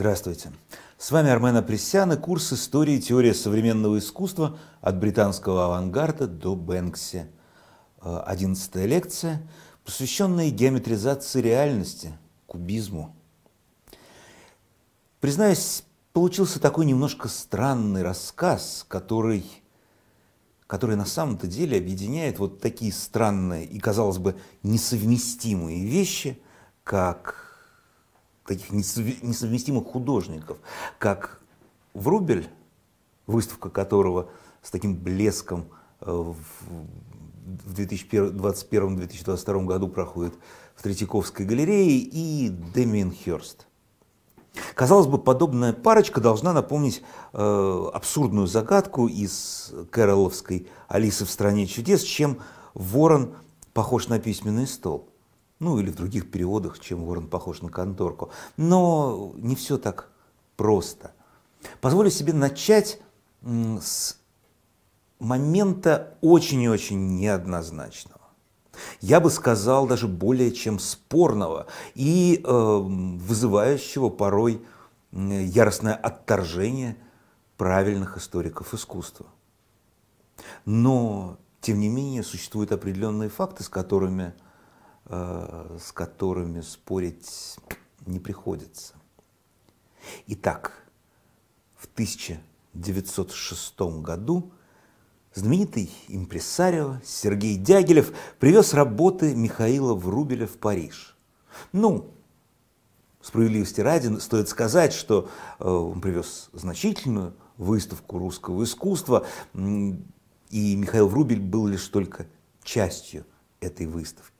Здравствуйте. С вами Армен Апресян и курс истории и теория современного искусства от британского авангарда до Бэнкси. Э, одиннадцатая лекция, посвященная геометризации реальности, кубизму. Признаюсь, получился такой немножко странный рассказ, который, который на самом-то деле объединяет вот такие странные и, казалось бы, несовместимые вещи, как таких несовместимых художников, как Врубель, выставка которого с таким блеском э, в 2021-2022 году проходит в Третьяковской галерее, и Демиен Хёрст. Казалось бы, подобная парочка должна напомнить э, абсурдную загадку из Кэроловской «Алисы в стране чудес», чем ворон похож на письменный стол – ну или в других переводах, чем ворон похож на конторку. Но не все так просто. Позволю себе начать с момента очень и очень неоднозначного. Я бы сказал, даже более чем спорного и э, вызывающего порой яростное отторжение правильных историков искусства. Но, тем не менее, существуют определенные факты, с которыми Э, с которыми спорить не приходится. Итак, в 1906 году знаменитый импресарио Сергей Дягилев привез работы Михаила Врубеля в Париж. Ну, справедливости ради, стоит сказать, что э, он привез значительную выставку русского искусства, и Михаил Врубель был лишь только частью этой выставки.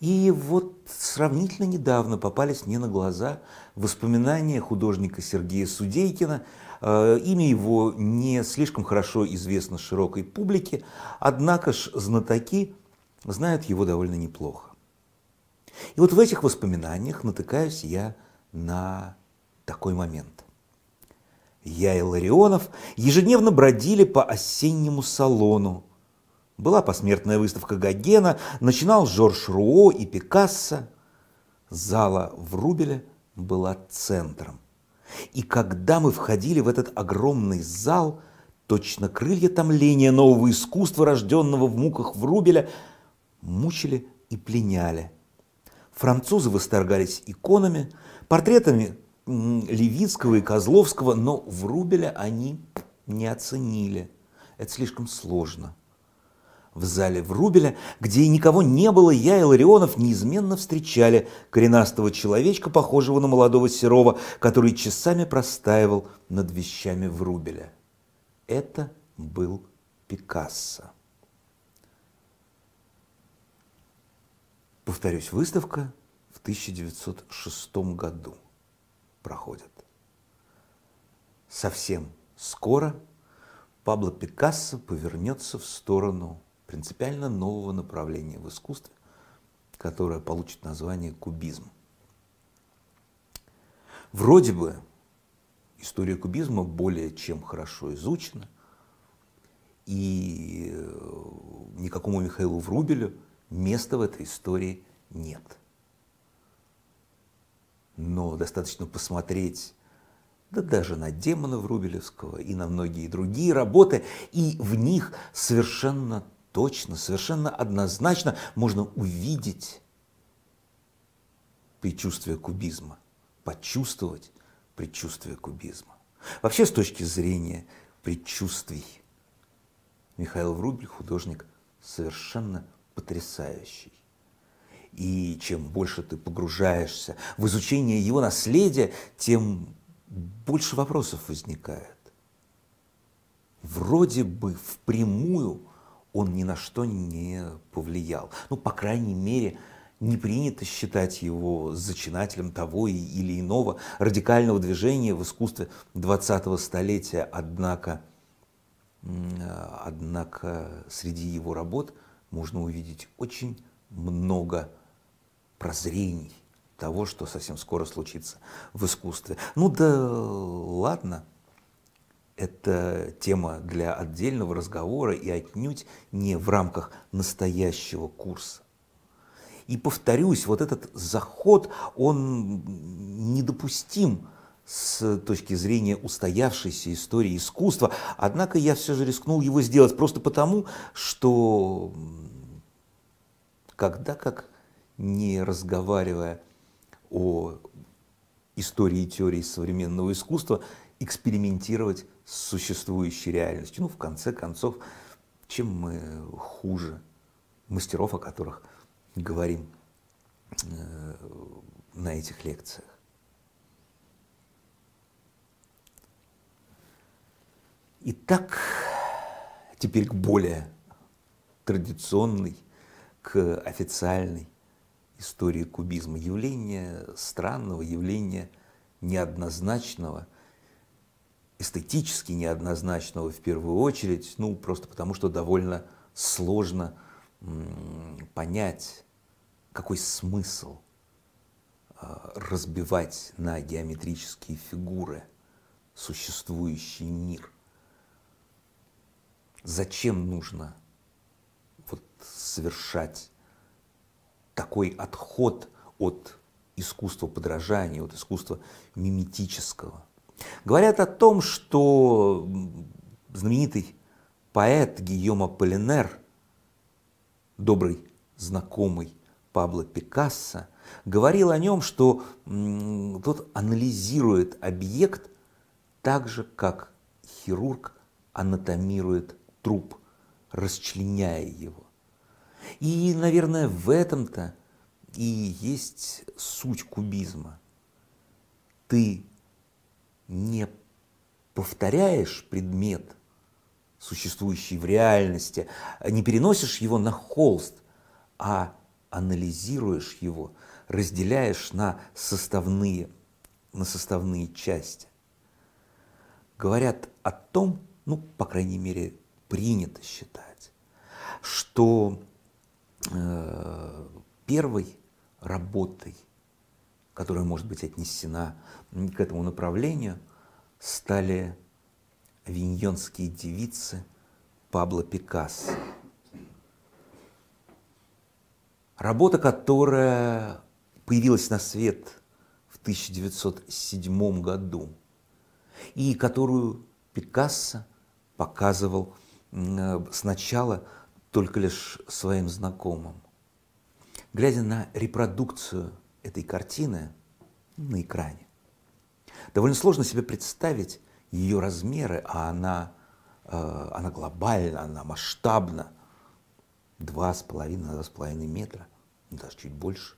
И вот сравнительно недавно попались мне на глаза воспоминания художника Сергея Судейкина. Э, имя его не слишком хорошо известно широкой публике, однако ж знатоки знают его довольно неплохо. И вот в этих воспоминаниях натыкаюсь я на такой момент. Я и Ларионов ежедневно бродили по осеннему салону, была посмертная выставка Гогена, начинал Жорж Руо и Пикассо. Зала в Рубеле была центром. И когда мы входили в этот огромный зал, точно крылья томления нового искусства, рожденного в муках Врубеля, мучили и пленяли. Французы восторгались иконами, портретами Левицкого и Козловского, но Врубеля они не оценили. Это слишком сложно – в зале Врубеля, где и никого не было, я и Ларионов неизменно встречали коренастого человечка, похожего на молодого Серова, который часами простаивал над вещами Врубеля. Это был Пикассо. Повторюсь, выставка в 1906 году проходит. Совсем скоро Пабло Пикассо повернется в сторону принципиально нового направления в искусстве, которое получит название кубизм. Вроде бы история кубизма более чем хорошо изучена, и э, никакому Михаилу Врубелю места в этой истории нет. Но достаточно посмотреть да даже на демона Врубелевского и на многие другие работы, и в них совершенно точно, совершенно однозначно можно увидеть предчувствие кубизма, почувствовать предчувствие кубизма. Вообще, с точки зрения предчувствий, Михаил Врубель художник совершенно потрясающий. И чем больше ты погружаешься в изучение его наследия, тем больше вопросов возникает. Вроде бы впрямую он ни на что не повлиял. Ну, по крайней мере, не принято считать его зачинателем того или иного радикального движения в искусстве 20-го столетия. Однако, э, однако среди его работ можно увидеть очень много прозрений того, что совсем скоро случится в искусстве. Ну да ладно, это тема для отдельного разговора и отнюдь не в рамках настоящего курса. И повторюсь, вот этот заход, он недопустим с точки зрения устоявшейся истории искусства, однако я все же рискнул его сделать просто потому, что когда как не разговаривая о истории и теории современного искусства, экспериментировать с существующей реальностью. Ну, в конце концов, чем мы хуже мастеров, о которых говорим э, на этих лекциях. Итак, теперь к более традиционной, к официальной истории кубизма. Явление странного, явление неоднозначного – эстетически неоднозначного в первую очередь, ну, просто потому что довольно сложно понять, какой смысл а, разбивать на геометрические фигуры существующий мир. Зачем нужно вот совершать такой отход от искусства подражания, от искусства миметического – Говорят о том, что знаменитый поэт Гийома Полинер, добрый знакомый Пабло Пикассо, говорил о нем, что тот анализирует объект так же, как хирург анатомирует труп, расчленяя его. И, наверное, в этом-то и есть суть кубизма. Ты не повторяешь предмет, существующий в реальности, не переносишь его на холст, а анализируешь его, разделяешь на составные, на составные части. Говорят о том, ну, по крайней мере, принято считать, что э, первой работой – которая может быть отнесена к этому направлению, стали виньонские девицы Пабло Пикассо. Работа, которая появилась на свет в 1907 году и которую Пикассо показывал сначала только лишь своим знакомым. Глядя на репродукцию этой картины на экране. Довольно сложно себе представить ее размеры, а она, э, она глобальна, она масштабна. Два с половиной на два с половиной метра, ну, даже чуть больше.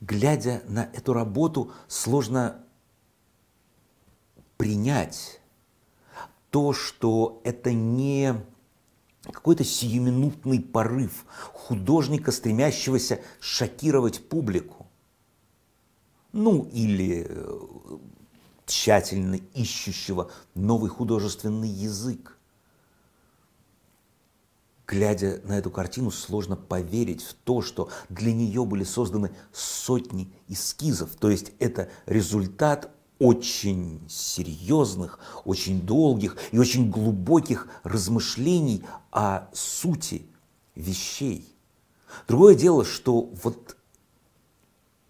Глядя на эту работу, сложно принять то, что это не какой-то сиюминутный порыв художника, стремящегося шокировать публику. Ну, или э, тщательно ищущего новый художественный язык. Глядя на эту картину, сложно поверить в то, что для нее были созданы сотни эскизов. То есть это результат очень серьезных, очень долгих и очень глубоких размышлений о сути вещей. Другое дело, что вот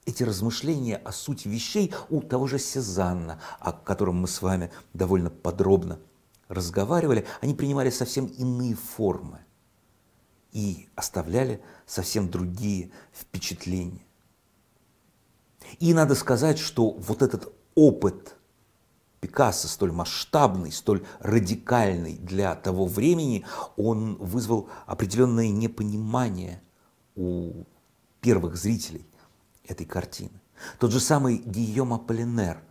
эти размышления о сути вещей у того же Сезанна, о котором мы с вами довольно подробно разговаривали, они принимали совсем иные формы и оставляли совсем другие впечатления. И надо сказать, что вот этот опыт Пикассо, столь масштабный, столь радикальный для того времени, он вызвал определенное непонимание у первых зрителей этой картины. Тот же самый Гийом Аполлинер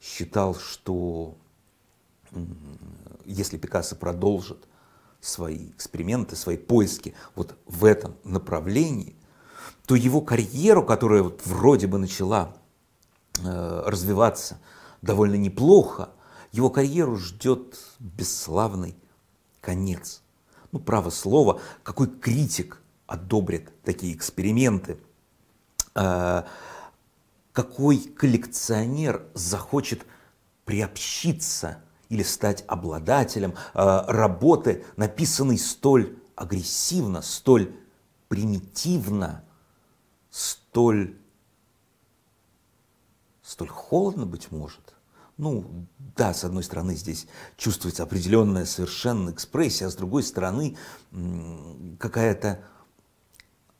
считал, что если Пикассо продолжит свои эксперименты, свои поиски вот в этом направлении, то его карьеру, которая вот вроде бы начала Э, развиваться довольно неплохо, его карьеру ждет бесславный конец. Ну, право слово, какой критик одобрит такие эксперименты? Э, какой коллекционер захочет приобщиться или стать обладателем э, работы, написанной столь агрессивно, столь примитивно, столь столь холодно, быть может. Ну, да, с одной стороны, здесь чувствуется определенная совершенно экспрессия, а с другой стороны, какая-то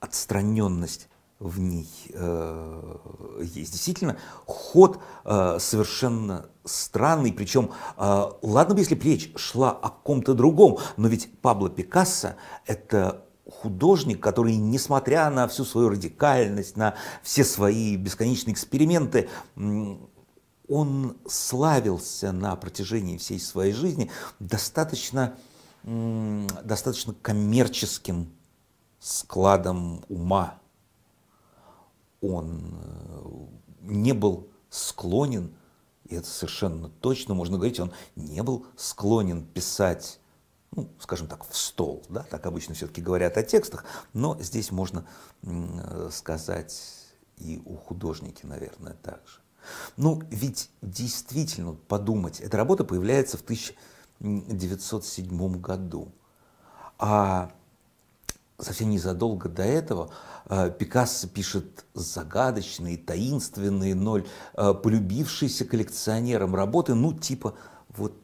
отстраненность в ней э, есть. Действительно, ход э, совершенно странный, причем, э, ладно бы, если речь шла о ком-то другом, но ведь Пабло Пикассо – это художник, который, несмотря на всю свою радикальность, на все свои бесконечные эксперименты, он славился на протяжении всей своей жизни достаточно, достаточно коммерческим складом ума. Он э, не был склонен, и это совершенно точно можно говорить, он не был склонен писать ну, скажем так, в стол. Да? Так обычно все-таки говорят о текстах, но здесь можно э, сказать и у художники, наверное, также. Ну, ведь действительно подумать, эта работа появляется в 1907 году. А совсем незадолго до этого э, Пикассо пишет загадочные, таинственные, ноль, э, полюбившиеся коллекционерам работы, ну, типа вот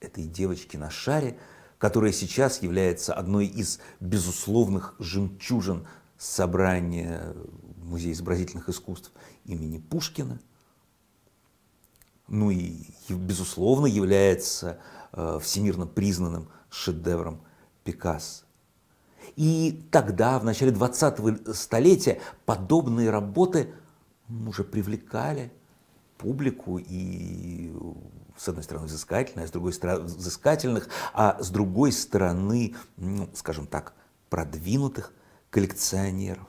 этой девочки на шаре – которая сейчас является одной из безусловных жемчужин собрания Музея изобразительных искусств имени Пушкина. Ну и, безусловно, является э, всемирно признанным шедевром Пикассо. И тогда, в начале 20-го столетия, подобные работы уже привлекали публику и с одной стороны, взыскательных, а с другой стороны, взыскательных, а с другой стороны, ну, скажем так, продвинутых коллекционеров.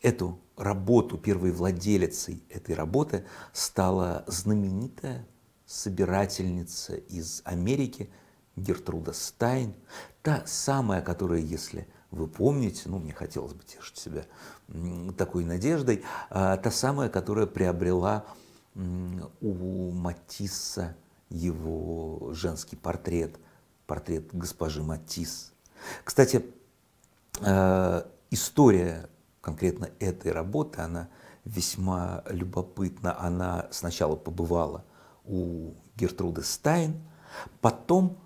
Эту работу, первой владелицей этой работы стала знаменитая собирательница из Америки Гертруда Стайн, та самая, которая, если вы помните, ну, мне хотелось бы тешить себя такой надеждой, а, та самая, которая приобрела у Матисса его женский портрет, портрет госпожи Матисс. Кстати, э, история конкретно этой работы, она весьма любопытна. Она сначала побывала у Гертруды Стайн, потом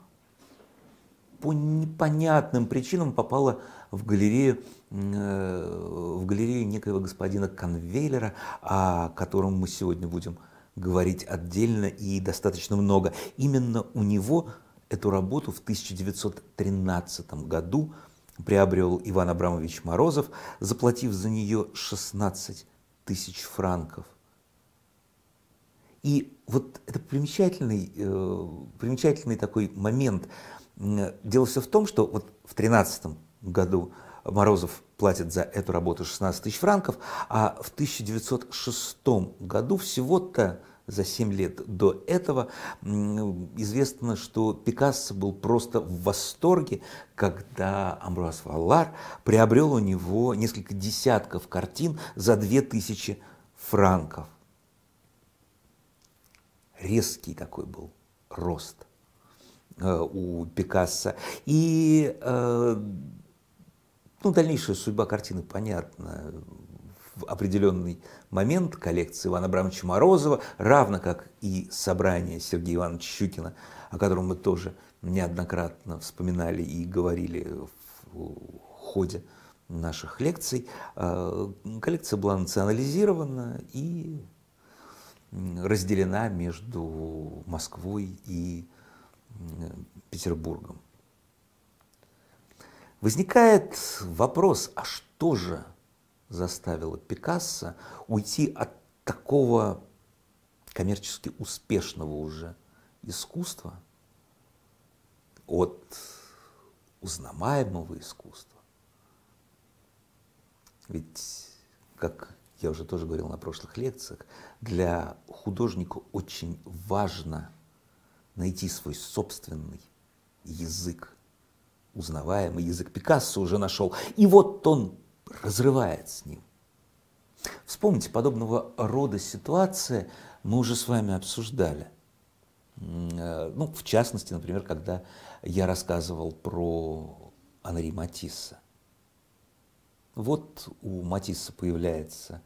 по непонятным причинам попала в галерею, э, в галерею некоего господина Конвейлера, о котором мы сегодня будем говорить отдельно и достаточно много. Именно у него эту работу в 1913 году приобрел Иван Абрамович Морозов, заплатив за нее 16 тысяч франков. И вот это примечательный, э, примечательный такой момент – Дело все в том, что вот в 2013 году Морозов платит за эту работу 16 тысяч франков, а в 1906 году всего-то за 7 лет до этого известно, что Пикассо был просто в восторге, когда Амбруас Валлар приобрел у него несколько десятков картин за 2000 франков. Резкий такой был рост – Э, у Пикассо. И э, ну, дальнейшая судьба картины понятна. В определенный момент коллекция Ивана Абрамовича Морозова, равно как и собрание Сергея Ивановича Щукина, о котором мы тоже неоднократно вспоминали и говорили в ходе наших лекций, э, коллекция была национализирована и разделена между Москвой и Петербургом. Возникает вопрос, а что же заставило Пикассо уйти от такого коммерчески успешного уже искусства, от узнаваемого искусства. Ведь, как я уже тоже говорил на прошлых лекциях, для художника очень важно – найти свой собственный язык, узнаваемый язык. Пикассо уже нашел. И вот он разрывает с ним. Вспомните, подобного рода ситуация мы уже с вами обсуждали. Э, ну, в частности, например, когда я рассказывал про Анри Матисса. Вот у Матисса появляется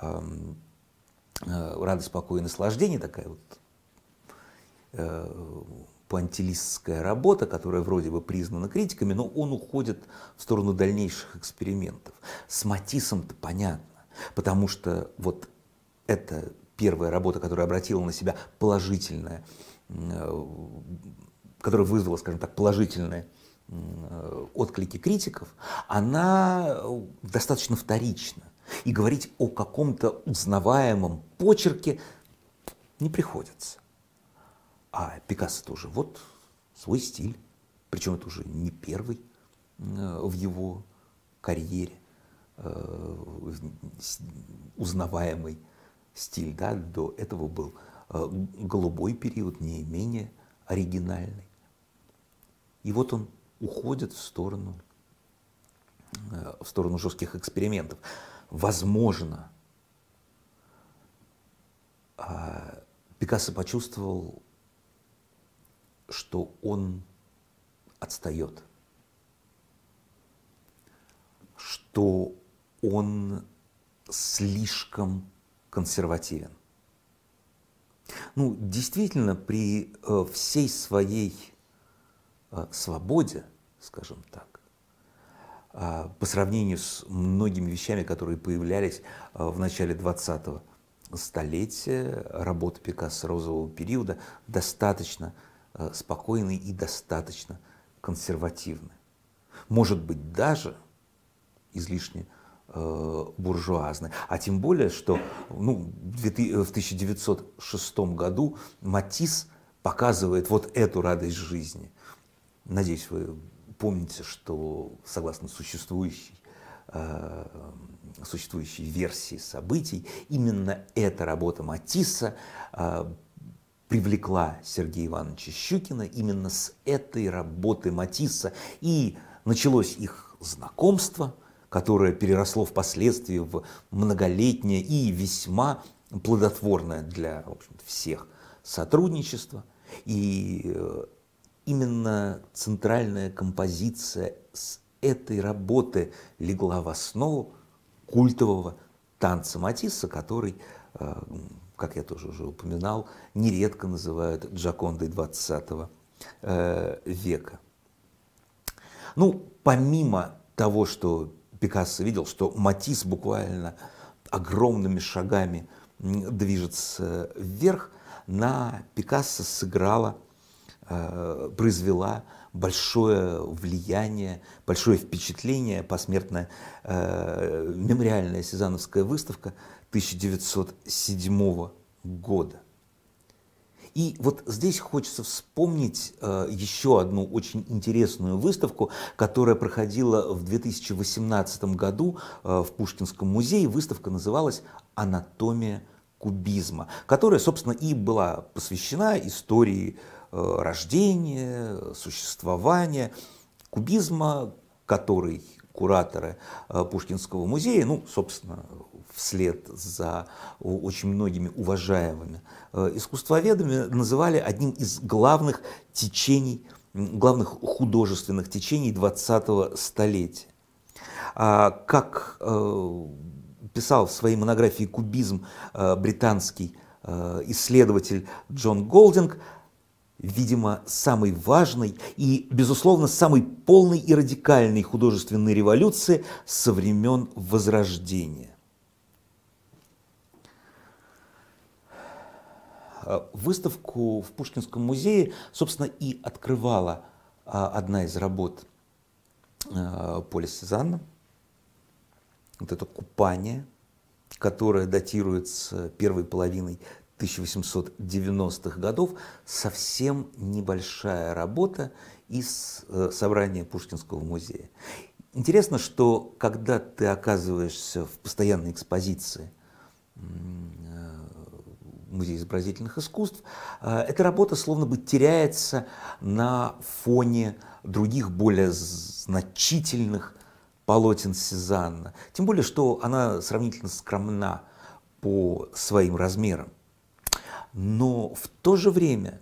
э, э, радость, покой и наслаждение, такая вот Э, пуантилистская работа, которая вроде бы признана критиками, но он уходит в сторону дальнейших экспериментов. С Матисом-то понятно, потому что вот эта первая работа, которая обратила на себя положительное, э, которая вызвала, скажем так, положительное э, отклики критиков, она достаточно вторична. И говорить о каком-то узнаваемом почерке не приходится. А Пикассо тоже. Вот свой стиль. Причем это уже не первый э, в его карьере э, узнаваемый стиль. Да? До этого был э, голубой период, не менее оригинальный. И вот он уходит в сторону, в сторону жестких экспериментов. Возможно, а, Пикассо почувствовал что он отстает, что он слишком консервативен. Ну, действительно, при э, всей своей э, свободе, скажем так, э, по сравнению с многими вещами, которые появлялись в начале 20-го столетия, работа Пикассо розового периода достаточно – Э, спокойны и достаточно консервативны. Может быть, даже излишне э, буржуазны. А тем более, что ну, в 1906 э, году Матис показывает вот эту радость жизни. Надеюсь, вы помните, что согласно существующей, э, существующей версии событий, именно эта работа Матисса э, привлекла Сергея Ивановича Щукина именно с этой работы Матисса. И началось их знакомство, которое переросло впоследствии в многолетнее и весьма плодотворное для в общем всех сотрудничество. И э, именно центральная композиция с этой работы легла в основу культового танца Матисса, который э, как я тоже уже упоминал, нередко называют Джакондой XX э, века. Ну, помимо того, что Пикассо видел, что Матис буквально огромными шагами движется вверх, на Пикассо сыграла, э, произвела большое влияние, большое впечатление посмертная э, мемориальная Сезановская выставка – 1907 года. И вот здесь хочется вспомнить э, еще одну очень интересную выставку, которая проходила в 2018 году э, в Пушкинском музее. Выставка называлась «Анатомия кубизма», которая, собственно, и была посвящена истории э, рождения, существования кубизма, который кураторы э, Пушкинского музея, ну, собственно, вслед за очень многими уважаемыми э, искусствоведами, называли одним из главных течений, главных художественных течений 20-го столетия. А, как э, писал в своей монографии «Кубизм» э, британский исследователь Джон Голдинг, видимо, самой важной и, безусловно, самой полной и радикальной художественной революции со времен Возрождения. Э, выставку в Пушкинском музее, собственно, и открывала а, одна из работ э, Поля Сезанна. Вот это купание, которое датируется первой половиной 1890-х годов. Совсем небольшая работа из э, собрания Пушкинского музея. Интересно, что когда ты оказываешься в постоянной экспозиции Музей изобразительных искусств, э, эта работа словно бы теряется на фоне других более значительных полотен Сезанна. Тем более, что она сравнительно скромна по своим размерам. Но в то же время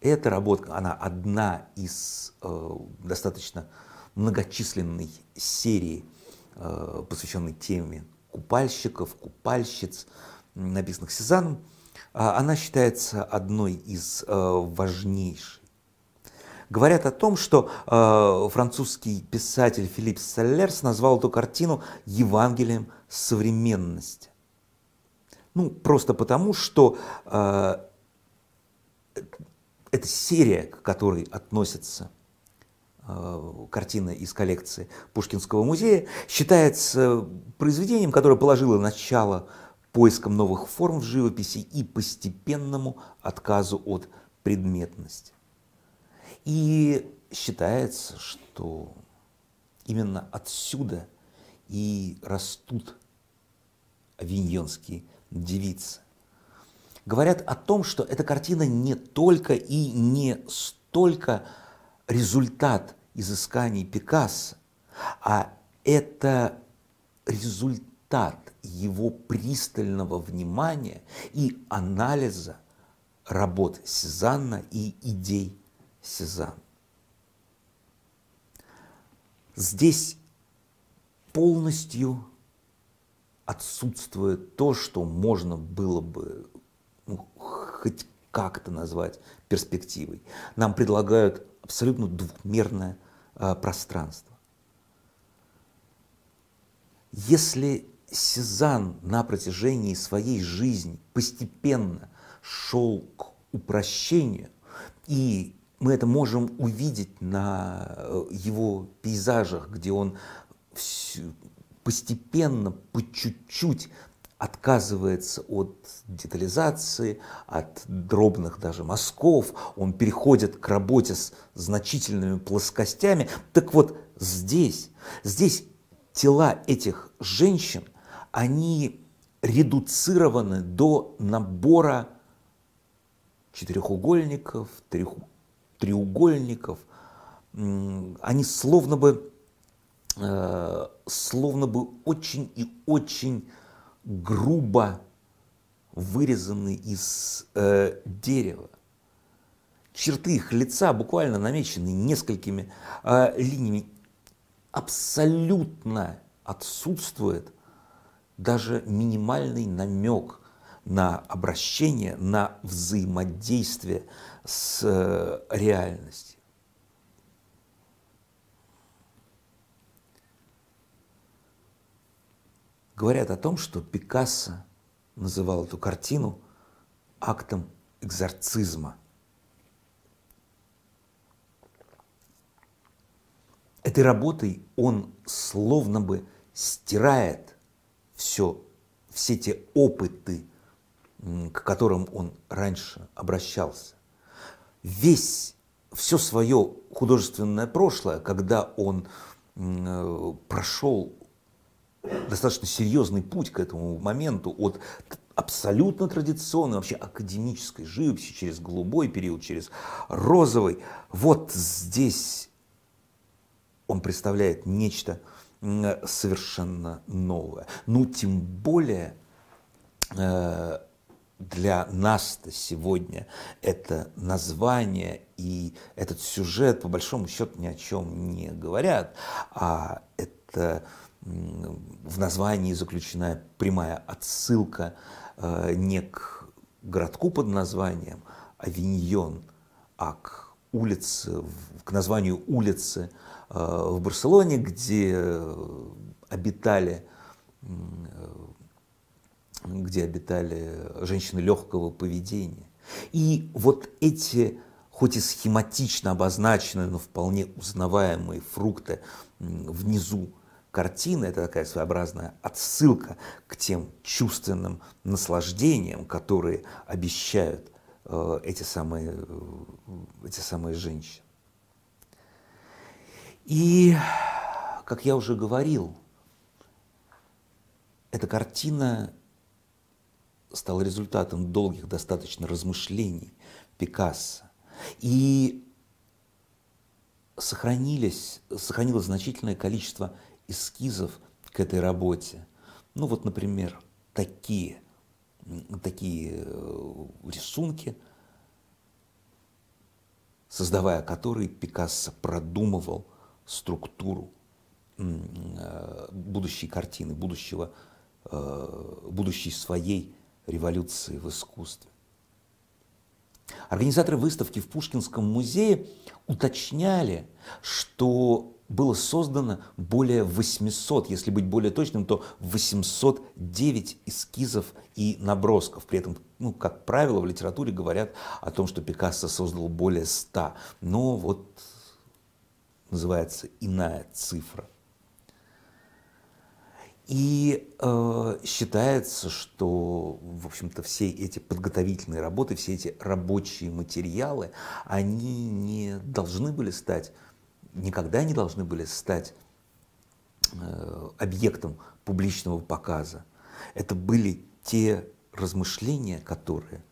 эта работа, она одна из э, достаточно многочисленной серии, э, посвященной теме купальщиков, купальщиц, написанных Сезаном, а, она считается одной из э, важнейших. Говорят о том, что э, французский писатель Филипп Соллерс назвал эту картину «Евангелием современности». Ну, просто потому, что э, э эта серия, к которой относится Э, картина из коллекции Пушкинского музея, считается произведением, которое положило начало поискам новых форм в живописи и постепенному отказу от предметности. И считается, что именно отсюда и растут авиньонские девицы. Говорят о том, что эта картина не только и не столько результат изысканий Пикассо, а это результат его пристального внимания и анализа работ Сезанна и идей Сезанна. Здесь полностью отсутствует то, что можно было бы ну, хоть как-то назвать перспективой. Нам предлагают абсолютно двухмерное Э, пространство. Если Сезанн на протяжении своей жизни постепенно шел к упрощению, и мы это можем увидеть на э, его пейзажах, где он постепенно, по чуть-чуть отказывается от детализации, от дробных даже мазков, он переходит к работе с значительными плоскостями. Так вот, здесь, здесь тела этих женщин, они редуцированы до набора четырехугольников, треугольников. Они словно бы, э, словно бы очень и очень грубо вырезаны из э, дерева. Черты их лица буквально намечены несколькими э, линиями. Абсолютно отсутствует даже минимальный намек на обращение, на взаимодействие с э, реальностью. говорят о том, что Пикассо называл эту картину актом экзорцизма. Этой работой он словно бы стирает все, все те опыты, к которым он раньше обращался. Весь, все свое художественное прошлое, когда он э, прошел достаточно серьезный путь к этому моменту от абсолютно традиционной, вообще академической живописи через голубой период, через розовый. Вот здесь он представляет нечто совершенно новое. Ну, тем более э, для нас-то сегодня это название и этот сюжет по большому счету ни о чем не говорят, а это в названии заключена прямая отсылка э, не к городку под названием Авиньон, а к улице, к названию улицы э, в Барселоне, где э, обитали где обитали женщины легкого поведения. И вот эти, хоть и схематично обозначенные, но вполне узнаваемые фрукты внизу Картина – это такая своеобразная отсылка к тем чувственным наслаждениям, которые обещают э, эти, самые, э, эти самые женщины. И, как я уже говорил, эта картина стала результатом долгих достаточно размышлений Пикассо. И сохранились, сохранилось значительное количество эскизов к этой работе. Ну вот, например, такие, такие э, рисунки, создавая которые Пикассо продумывал структуру э, будущей картины, будущего, э, будущей своей революции в искусстве. Организаторы выставки в Пушкинском музее уточняли, что было создано более 800, если быть более точным, то 809 эскизов и набросков. При этом, ну, как правило, в литературе говорят о том, что Пикассо создал более 100. Но вот называется иная цифра. И э, считается, что, в общем-то, все эти подготовительные работы, все эти рабочие материалы, они не должны были стать никогда не должны были стать э, объектом публичного показа. Это были те размышления, которые,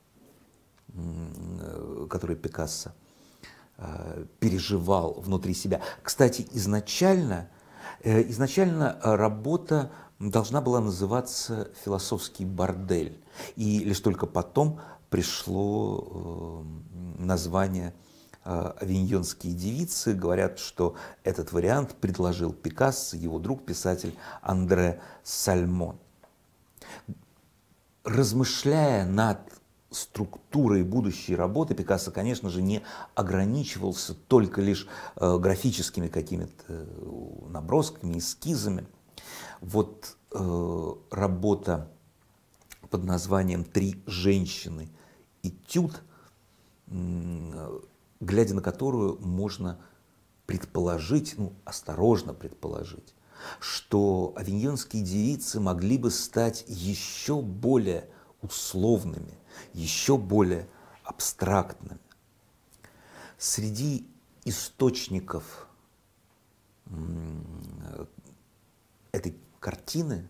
э, которые Пикассо э, переживал внутри себя. Кстати, изначально, изначально работа должна была называться «Философский бордель», и лишь только потом пришло название Э, авиньонские девицы говорят, что этот вариант предложил Пикассо, его друг, писатель Андре Сальмон. Размышляя над структурой будущей работы Пикассо, конечно же, не ограничивался только лишь э, графическими какими-то э, набросками, эскизами. Вот работа под названием «Три женщины» этюд э, глядя на которую можно предположить, ну, осторожно предположить, что авиньонские девицы могли бы стать еще более условными, еще более абстрактными. Среди источников этой картины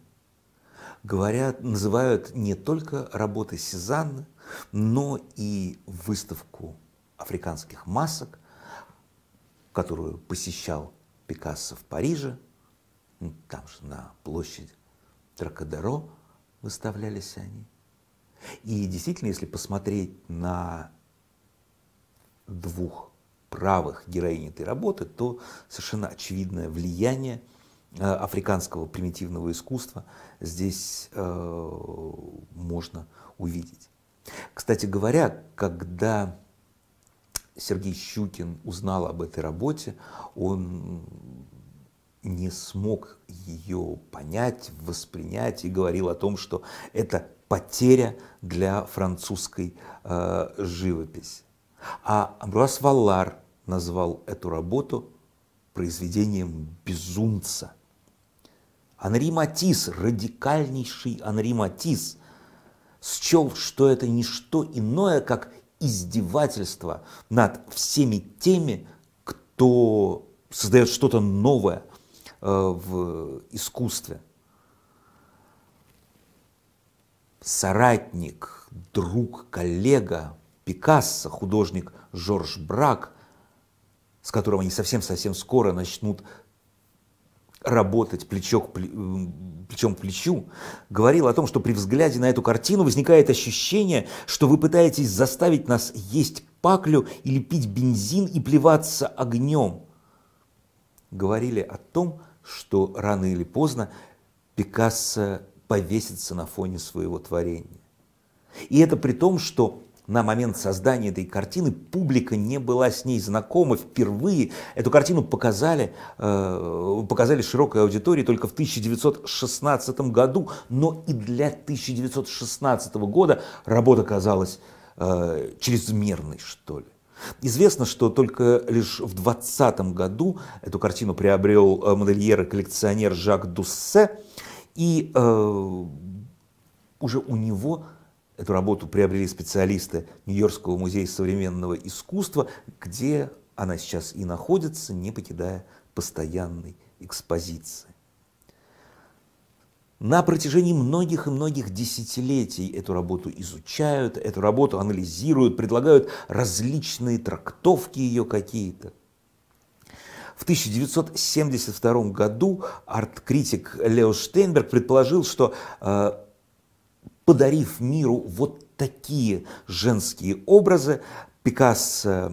говорят, называют не только работы Сезанна, но и выставку африканских масок, которую посещал Пикассо в Париже. Ну, там же на площади Тракадеро выставлялись они. И действительно, если посмотреть на двух правых героинь этой работы, то совершенно очевидное влияние э, африканского примитивного искусства здесь э, можно увидеть. Кстати говоря, когда Сергей Щукин узнал об этой работе, он не смог ее понять, воспринять и говорил о том, что это потеря для французской э, живописи. А Амбруас Валлар назвал эту работу произведением безумца. Анри Матис, радикальнейший Анри Матис, счел, что это не что иное, как издевательство над всеми теми, кто создает что-то новое э, в искусстве. Соратник, друг, коллега Пикассо, художник Жорж Брак, с которым они совсем-совсем скоро начнут работать плечо к, плечом к плечу, говорил о том, что при взгляде на эту картину возникает ощущение, что вы пытаетесь заставить нас есть паклю или пить бензин и плеваться огнем. Говорили о том, что рано или поздно Пикассо повесится на фоне своего творения. И это при том, что на момент создания этой картины публика не была с ней знакома впервые. Эту картину показали, э, показали широкой аудитории только в 1916 году, но и для 1916 года работа казалась э, чрезмерной, что ли. Известно, что только лишь в 2020 году эту картину приобрел э, модельер и коллекционер Жак Дуссе, и э, уже у него эту работу приобрели специалисты Нью-Йоркского музея современного искусства, где она сейчас и находится, не покидая постоянной экспозиции. На протяжении многих и многих десятилетий эту работу изучают, эту работу анализируют, предлагают различные трактовки ее какие-то. В 1972 году арт-критик Лео Штейнберг предположил, что э, подарив миру вот такие женские образы, Пикассо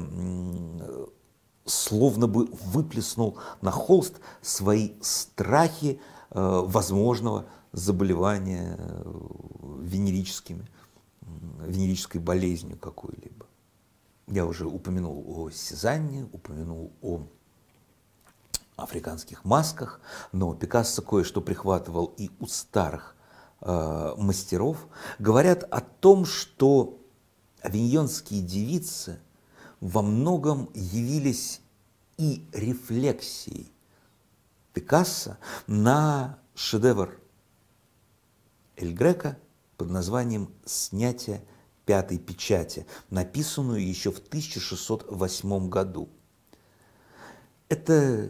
словно бы выплеснул на холст свои страхи э, возможного заболевания э, венерическими, венерической болезнью какой-либо. Я уже упомянул о Сезанне, упомянул о африканских масках, но Пикассо кое-что прихватывал и у старых э, мастеров, говорят о том, что авиньонские девицы во многом явились и рефлексией Пикассо на шедевр Эль Грека под названием «Снятие пятой печати», написанную еще в 1608 году. Это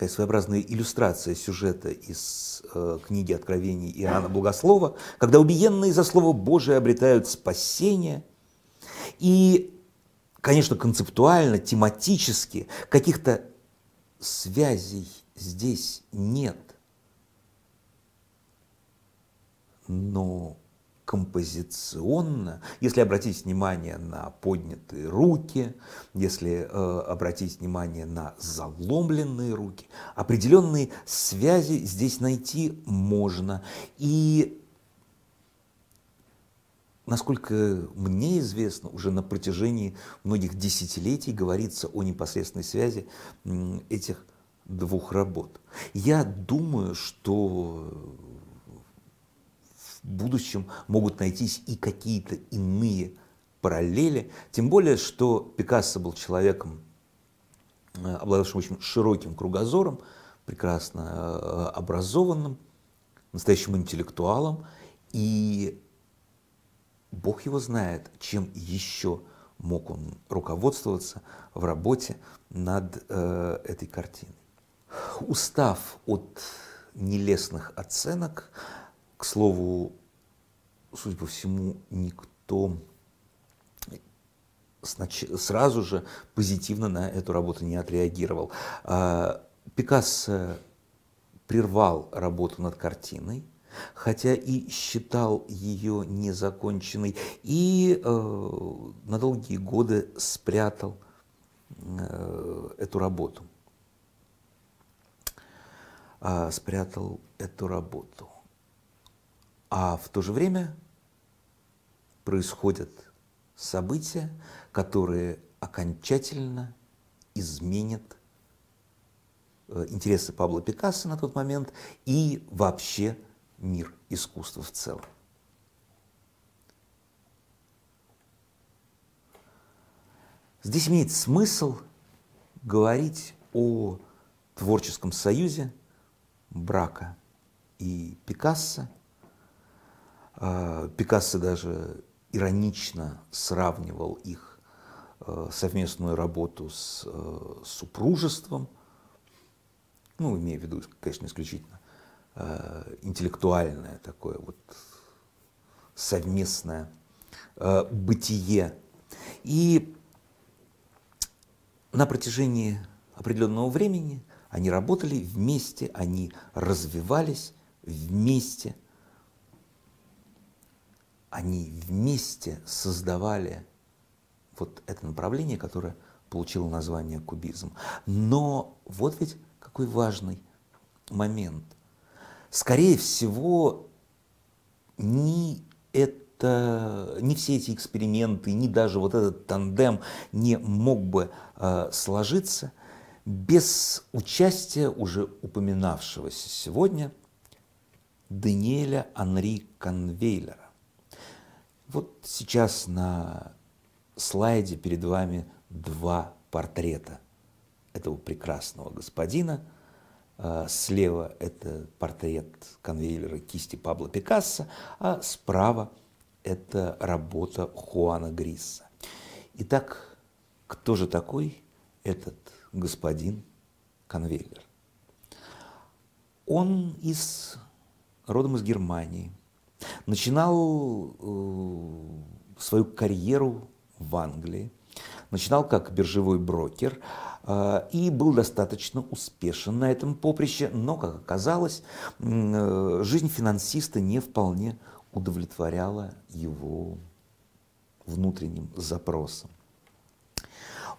такая своеобразная иллюстрация сюжета из э, книги Откровений Иоанна Благослова, когда убиенные за Слово Божие обретают спасение. И, конечно, концептуально, тематически каких-то связей здесь нет. Но композиционно, если обратить внимание на поднятые руки, если э, обратить внимание на заломленные руки, определенные связи здесь найти можно. И насколько мне известно, уже на протяжении многих десятилетий говорится о непосредственной связи этих двух работ. Я думаю, что в будущем могут найтись и какие-то иные параллели, тем более, что Пикассо был человеком, э, обладавшим очень широким кругозором, прекрасно э, образованным, настоящим интеллектуалом, и Бог его знает, чем еще мог он руководствоваться в работе над э, этой картиной. Устав от нелестных оценок, к слову, судя по всему, никто сразу же позитивно на эту работу не отреагировал. А, Пикассо прервал работу над картиной, хотя и считал ее незаконченной, и э, на долгие годы спрятал э, эту работу. А, спрятал эту работу. А в то же время происходят события, которые окончательно изменят э, интересы Пабло Пикассо на тот момент и вообще мир искусства в целом. Здесь имеет смысл говорить о творческом союзе брака и Пикассо – а, Пикассо даже иронично сравнивал их э, совместную работу с э, супружеством, ну, имея в виду, конечно, исключительно э, интеллектуальное такое вот совместное бытие. И на протяжении определенного времени они работали вместе, они развивались вместе – они вместе создавали вот это направление, которое получило название кубизм. Но вот ведь какой важный момент. Скорее всего, ни это, не все эти эксперименты, ни даже вот этот тандем не мог бы э, сложиться без участия уже упоминавшегося сегодня Даниэля Анри Конвейлера. Вот сейчас на слайде перед вами два портрета этого прекрасного господина. А, слева это портрет Конвейлера кисти Пабло Пикассо, а справа это работа Хуана Грисса. Итак, кто же такой этот господин Конвейлер? Он из, родом из Германии – Начинал э, свою карьеру в Англии, начинал как биржевой брокер э, и был достаточно успешен на этом поприще, но, как оказалось, э, жизнь финансиста не вполне удовлетворяла его внутренним запросам.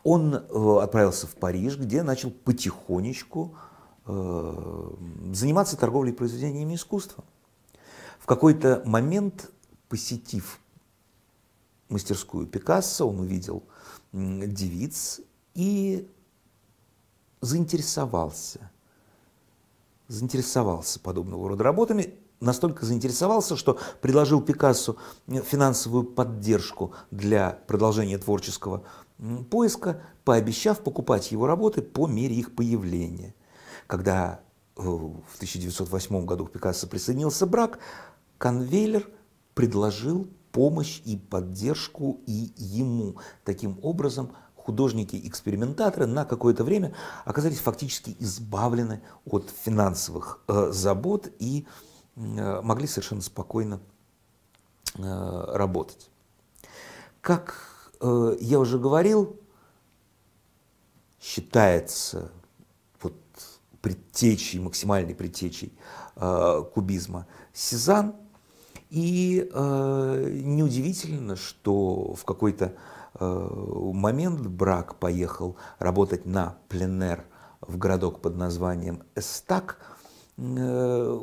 Он отправился в Париж, где начал потихонечку заниматься торговлей произведениями искусства какой-то момент, посетив мастерскую Пикассо, он увидел девиц и заинтересовался. Заинтересовался подобного рода работами, настолько заинтересовался, что предложил Пикассо финансовую поддержку для продолжения творческого поиска, пообещав покупать его работы по мере их появления. Когда э, в 1908 году к Пикассо присоединился брак, Конвейлер предложил помощь и поддержку и ему. Таким образом, художники-экспериментаторы на какое-то время оказались фактически избавлены от финансовых э, забот и э, могли совершенно спокойно э, работать. Как э, я уже говорил, считается вот, предтечей, максимальной предтечей э, кубизма Сезанн, и э, неудивительно, что в какой-то э, момент брак поехал работать на пленер в городок под названием Эстак, э,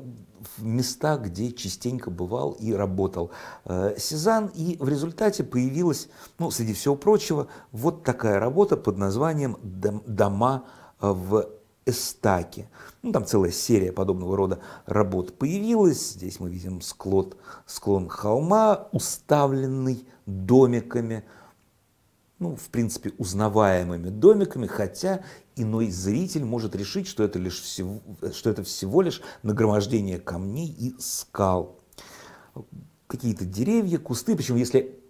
в места, где частенько бывал и работал э, Сезанн, и в результате появилась, ну, среди всего прочего, вот такая работа под названием «Дома в Эстаки. Ну, там целая серия подобного рода работ появилась. Здесь мы видим склон, склон холма, уставленный домиками, ну, в принципе, узнаваемыми домиками, хотя иной зритель может решить, что это, лишь всего, что это всего лишь нагромождение камней и скал. Какие-то деревья, кусты, причем если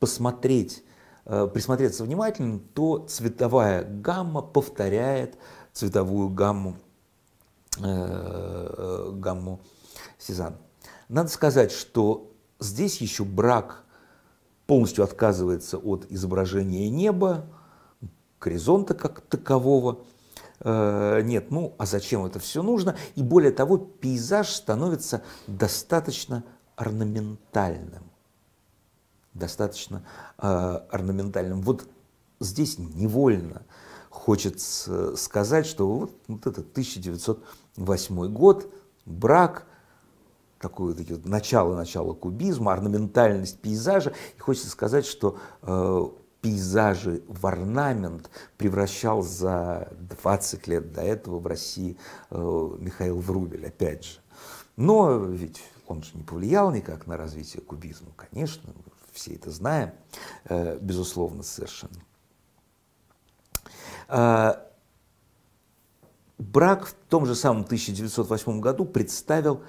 посмотреть, э, присмотреться внимательно, то цветовая гамма повторяет цветовую гамму, э, э гамму Сезанна. Надо сказать, что здесь еще брак полностью отказывается от изображения неба, горизонта как такового. Э, нет, ну а зачем это все нужно? И более того, пейзаж становится достаточно орнаментальным. Достаточно э, орнаментальным. Вот здесь невольно хочет сказать, что вот, вот это 1908 год, брак, такое вот начало-начало кубизма, орнаментальность пейзажа. И хочется сказать, что э, пейзажи в орнамент превращал за 20 лет до этого в России э, Михаил Врубель, опять же. Но ведь он же не повлиял никак на развитие кубизма, конечно, все это знаем, э, безусловно, совершенно. А, брак в том же самом 1908 году представил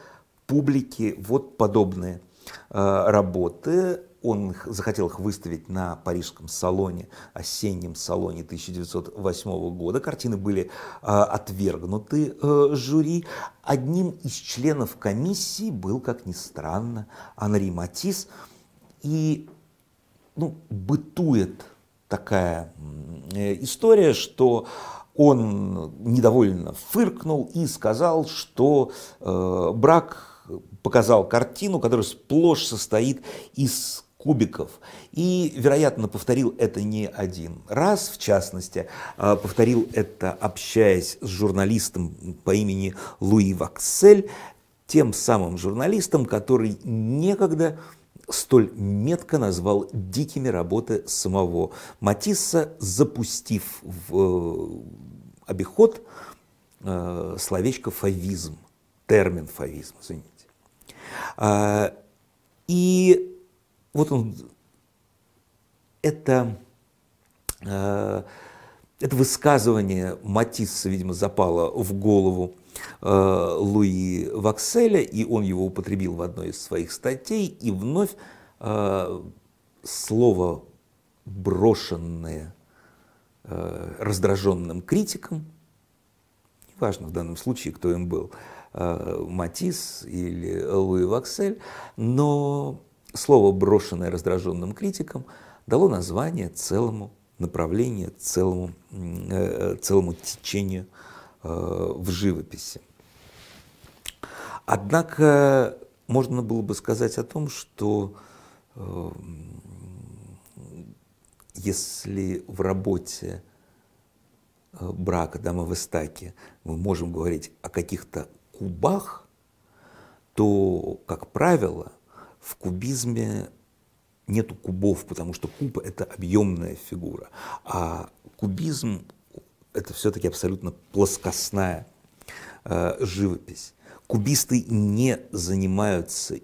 публике вот подобные а, работы. Он захотел их выставить на парижском салоне, осеннем салоне 1908 года. Картины были а, отвергнуты э, жюри. Одним из членов комиссии был, как ни странно, Анри Матис. И ну, бытует такая э, история, что он недовольно фыркнул и сказал, что э, брак показал картину, которая сплошь состоит из кубиков. И, вероятно, повторил это не один раз, в частности, а повторил это, общаясь с журналистом по имени Луи Ваксель, тем самым журналистом, который некогда столь метко назвал дикими работы самого Матисса, запустив в э, обиход э, словечко «фавизм», термин «фавизм», извините. А, и вот он это, э, это высказывание Матисса, видимо, запало в голову Э, Луи Вакселя, и он его употребил в одной из своих статей, и вновь э, слово, брошенное э, раздраженным критиком, неважно в данном случае, кто им был, Матис или Луи Ваксель, но слово, брошенное раздраженным критиком, дало название целому направлению, целому, целому течению – Э, в живописи. Однако можно было бы сказать о том, что э, если в работе э, брака Дама Вестаки мы можем говорить о каких-то кубах, то, как правило, в кубизме нету кубов, потому что куб – это объемная фигура, а кубизм это все-таки абсолютно плоскостная э, живопись. Кубисты не занимаются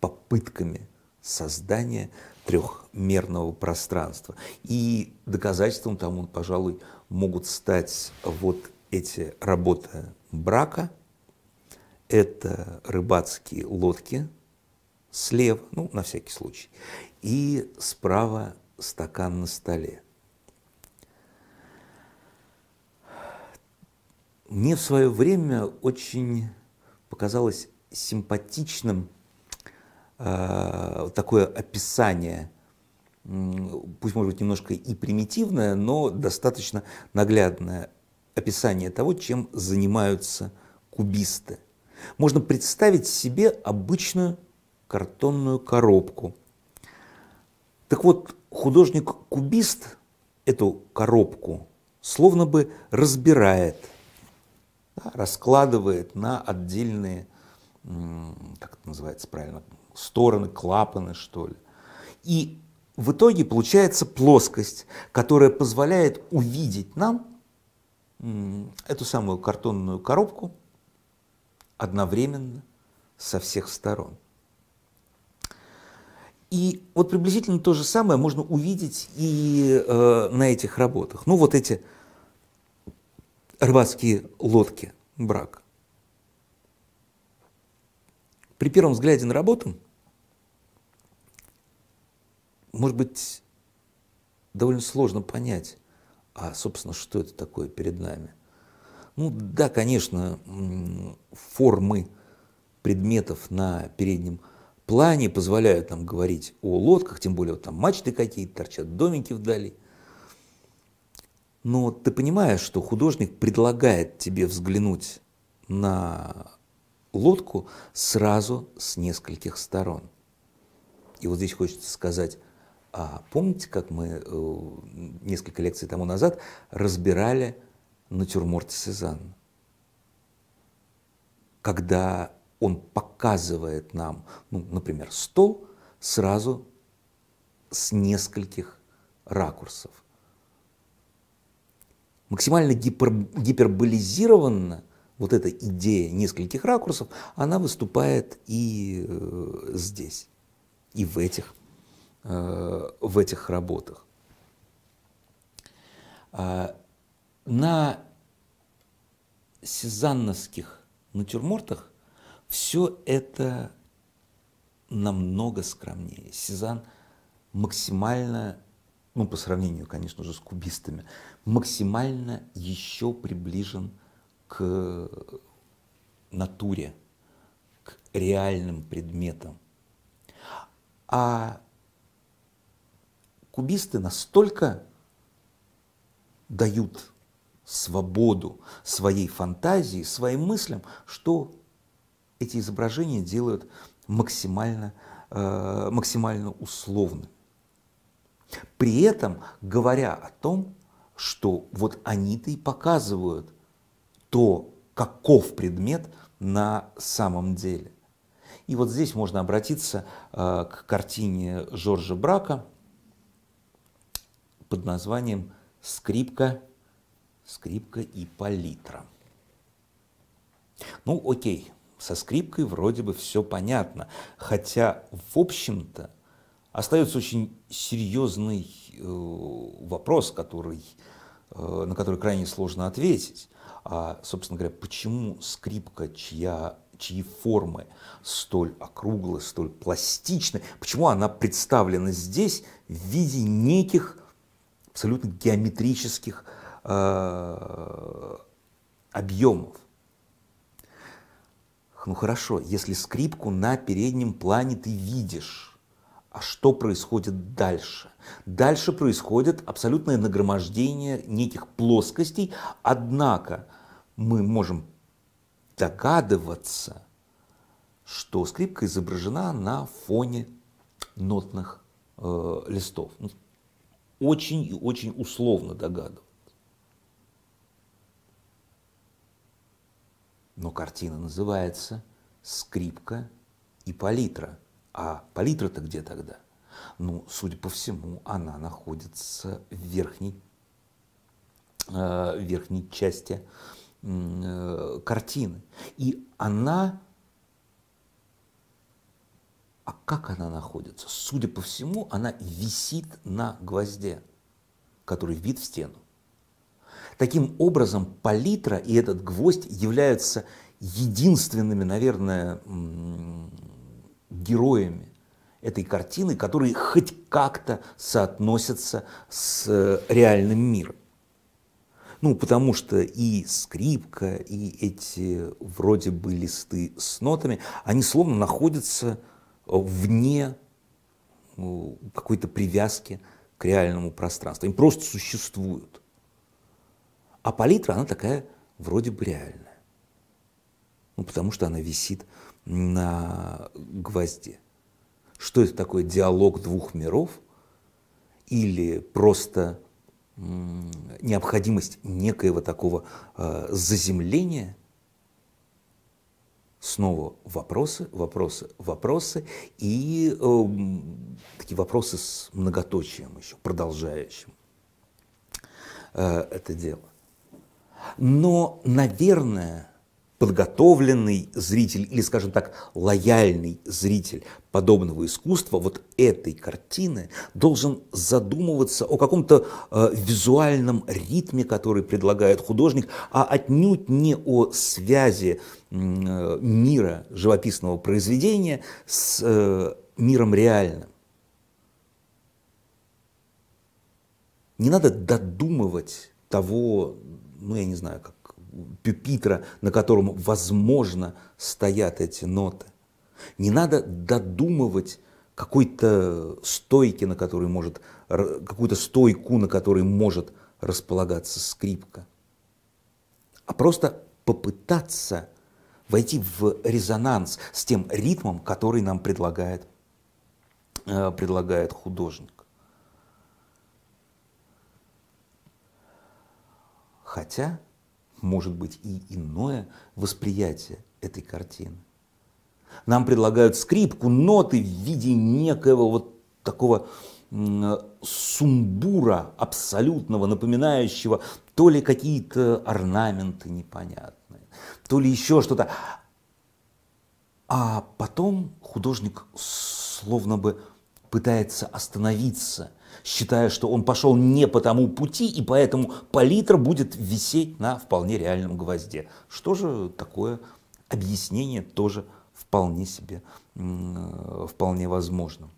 попытками создания трехмерного пространства. И доказательством тому, пожалуй, могут стать вот эти работы брака. Это рыбацкие лодки слева, ну, на всякий случай, и справа стакан на столе. Мне в свое время очень показалось симпатичным э, такое описание, пусть может быть немножко и примитивное, но достаточно наглядное описание того, чем занимаются кубисты. Можно представить себе обычную картонную коробку. Так вот, художник-кубист эту коробку словно бы разбирает – да, раскладывает на отдельные, как это называется правильно, стороны, клапаны, что ли. И в итоге получается плоскость, которая позволяет увидеть нам эту самую картонную коробку одновременно со всех сторон. И вот приблизительно то же самое можно увидеть и э, на этих работах. Ну вот эти рыбацкие лодки брак. При первом взгляде на работу, может быть, довольно сложно понять, а, собственно, что это такое перед нами. Ну да, конечно, формы предметов на переднем плане позволяют нам говорить о лодках, тем более вот там мачты какие-то торчат, домики вдали – но ты понимаешь, что художник предлагает тебе взглянуть на лодку сразу с нескольких сторон. И вот здесь хочется сказать, а помните, как мы э, несколько лекций тому назад разбирали натюрморт Сезанна? Когда он показывает нам, ну, например, стол сразу с нескольких ракурсов максимально гипер, гиперболизированно вот эта идея нескольких ракурсов, она выступает и э, здесь, и в этих, э, в этих работах. А, на сезанновских натюрмортах все это намного скромнее. Сезанн максимально ну, по сравнению, конечно же, с кубистами, максимально еще приближен к натуре, к реальным предметам. А кубисты настолько дают свободу своей фантазии, своим мыслям, что эти изображения делают максимально, э, максимально условны. При этом говоря о том, что вот они-то и показывают то, каков предмет на самом деле. И вот здесь можно обратиться э, к картине Жоржа Брака под названием «Скрипка, скрипка и палитра». Ну, окей, со скрипкой вроде бы все понятно, хотя, в общем-то, Остается очень серьезный э, вопрос, который, э, на который крайне сложно ответить. А, собственно говоря, почему скрипка, чья чьи формы столь округлы, столь пластичны, почему она представлена здесь в виде неких абсолютно геометрических э, объемов. Ну хорошо, если скрипку на переднем плане ты видишь, а что происходит дальше? Дальше происходит абсолютное нагромождение неких плоскостей, однако мы можем догадываться, что скрипка изображена на фоне нотных э, листов. Ну, очень и очень условно догадываться. Но картина называется «Скрипка и палитра». А палитра-то где тогда? Ну, судя по всему, она находится в верхней, э, верхней части э, картины. И она... А как она находится? Судя по всему, она висит на гвозде, который вбит в стену. Таким образом, палитра и этот гвоздь являются единственными, наверное, героями этой картины, которые хоть как-то соотносятся с э, реальным миром. Ну, потому что и скрипка, и эти вроде бы листы с нотами, они словно находятся вне ну, какой-то привязки к реальному пространству. Они просто существуют. А палитра, она такая вроде бы реальная. Ну, потому что она висит на гвозде. Что это такое диалог двух миров или просто необходимость некоего такого э, заземления? Снова вопросы, вопросы, вопросы и э, такие вопросы с многоточием еще, продолжающим э, это дело. Но, наверное, подготовленный зритель или, скажем так, лояльный зритель подобного искусства, вот этой картины, должен задумываться о каком-то э, визуальном ритме, который предлагает художник, а отнюдь не о связи э, мира живописного произведения с э, миром реальным. Не надо додумывать того, ну я не знаю, как пюпитра, на котором, возможно, стоят эти ноты. Не надо додумывать какой-то стойки, на которой может, какую-то стойку, на которой может располагаться скрипка, а просто попытаться войти в резонанс с тем ритмом, который нам предлагает, э, предлагает художник. Хотя может быть и иное восприятие этой картины. Нам предлагают скрипку, ноты в виде некого вот такого сумбура абсолютного, напоминающего то ли какие-то орнаменты непонятные, то ли еще что-то. А потом художник словно бы пытается остановиться считая, что он пошел не по тому пути, и поэтому палитра будет висеть на вполне реальном гвозде. Что же такое объяснение тоже вполне себе, э, вполне возможно.